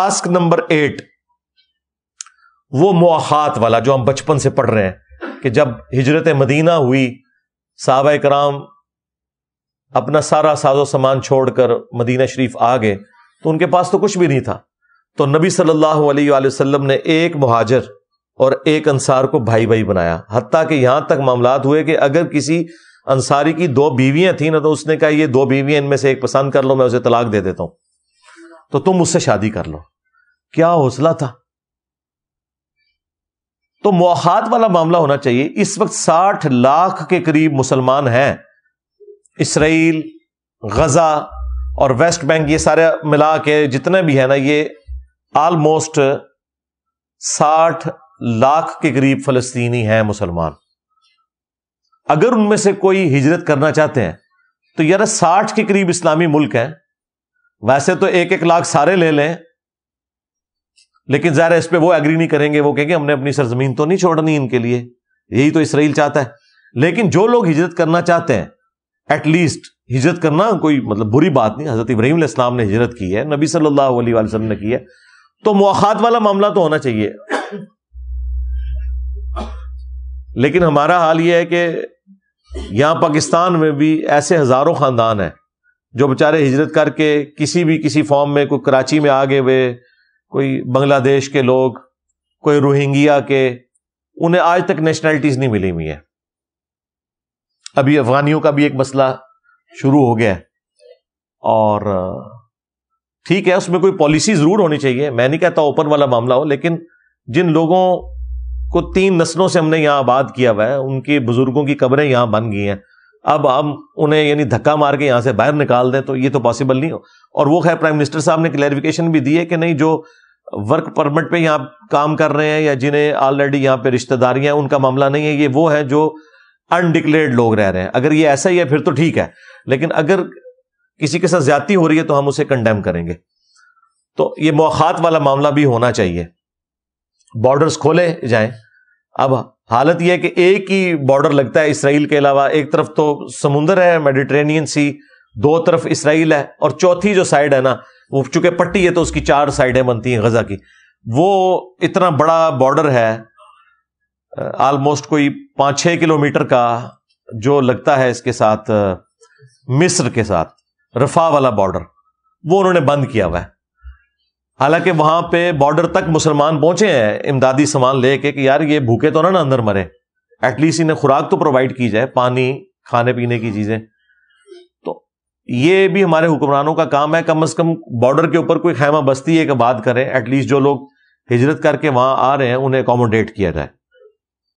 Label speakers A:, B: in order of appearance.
A: task number eight वो मुआहत वाला जो हम बचपन से पढ़ रहे हैं कि जब हिजरत मदीना हुई साहब कराम अपना सारा साजो सामान छोड़कर मदीना शरीफ आ गए तो उनके पास तो कुछ भी नहीं था तो नबी सल्लल्लाहु अलैहि वसल्लम ने एक मुहाजर और एक अंसार को भाई भाई बनाया हती कि यहां तक मामला हुए कि अगर किसी अंसारी की दो बीवियां थी ना तो उसने कहा ये दो बीवियां इनमें से एक पसंद कर लो मैं उसे तलाक दे देता हूं तो तुम उससे शादी कर लो क्या हौसला था तो मुआहत वाला मामला होना चाहिए इस वक्त साठ लाख के करीब मुसलमान हैं इसराइल गजा और वेस्ट बैंक ये सारे मिला के जितने भी है ना ये ऑलमोस्ट साठ लाख के करीब फलस्तीनी हैं मुसलमान अगर उनमें से कोई हिजरत करना चाहते हैं तो यार साठ के करीब इस्लामी मुल्क हैं वैसे तो एक एक लाख सारे ले लें लेकिन ज़ाहिर इस पर वो एग्री नहीं करेंगे वो कहेंगे हमने अपनी सरजमीन तो नहीं छोड़नी इनके लिए यही तो इसराइल चाहता है लेकिन जो लोग हिजरत करना चाहते हैं एटलीस्ट हिजरत करना कोई मतलब बुरी बात नहीं हजरत इब्राहिम इस्लाम ने हिजरत की है नबी सल्लल्लाहु अलैहि वसल्लम ने की है तो मुआखात वाला मामला तो होना चाहिए लेकिन हमारा हाल यह है कि यहां पाकिस्तान में भी ऐसे हजारों खानदान हैं जो बेचारे हिजरत करके किसी भी किसी फॉर्म में कोई कराची में आ गए हुए कोई बांग्लादेश के लोग कोई रोहिंग्या के उन्हें आज तक नेशनैलिटीज नहीं मिली हुई है अभी अफगानियों का भी एक मसला शुरू हो गया है और ठीक है उसमें कोई पॉलिसी जरूर होनी चाहिए मैं नहीं कहता ओपन वाला मामला हो लेकिन जिन लोगों को तीन नस्लों से हमने यहां आबाद किया हुआ है उनके बुजुर्गों की कब्रें यहां बन गई हैं अब हम उन्हें यानी धक्का मार के यहां से बाहर निकाल दें तो ये तो पॉसिबल नहीं हो और वो खैर प्राइम मिनिस्टर साहब ने क्लैरिफिकेशन भी दी है कि नहीं जो वर्क परमिट पे यहाँ काम कर रहे हैं या जिन्हें ऑलरेडी यहाँ पे रिश्तेदारियां हैं उनका मामला नहीं है ये वो है जो अनडिक्लेयर्ड लोग रह रहे हैं अगर ये ऐसा ही है फिर तो ठीक है लेकिन अगर किसी के साथ ज्यादती हो रही है तो हम उसे कंडेम करेंगे तो ये मौखात वाला मामला भी होना चाहिए बॉर्डर्स खोले जाए अब हालत यह है कि एक ही बॉर्डर लगता है इसराइल के अलावा एक तरफ तो समुंदर है मेडिट्रेनियन सी दो तरफ इसराइल है और चौथी जो साइड है ना वो चूंकि पट्टी है तो उसकी चार साइडें बनती हैं गजा की वो इतना बड़ा बॉर्डर है ऑलमोस्ट कोई पांच छः किलोमीटर का जो लगता है इसके साथ मिस्र के साथ रफा वाला बॉर्डर वो उन्होंने बंद किया हुआ है हालांकि वहां पे बॉर्डर तक मुसलमान पहुंचे हैं इमदादी सामान लेके कि यार ये भूखे तो ना ना अंदर मरे एटलीस्ट इन्हें खुराक तो प्रोवाइड की जाए पानी खाने पीने की चीजें तो ये भी हमारे हुक्मरानों का काम है कम अज कम बॉर्डर के ऊपर कोई खैमा बस्ती है कि बात करें एटलीस्ट जो लोग हिजरत करके वहां आ रहे हैं उन्हें अकोमोडेट किया जाए